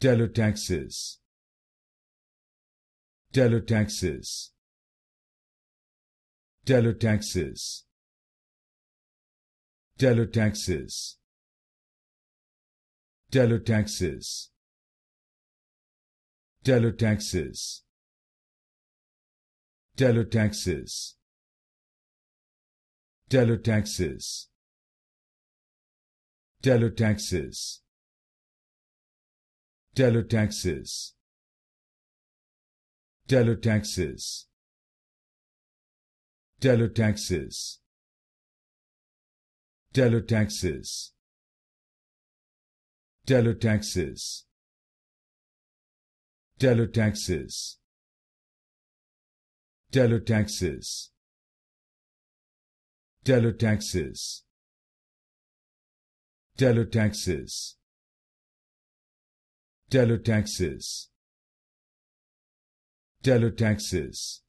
Teletaxis Teletaxis Teletaxis Teletaxis Teletaxis Teletaxis Teletaxis Teletaxis Teletaxis Teletaxis Teletaxis Teletaxis Teletaxis Teletaxis Teletaxis Teletaxis Teletaxis Teletaxis Telotaxis. Telotaxis.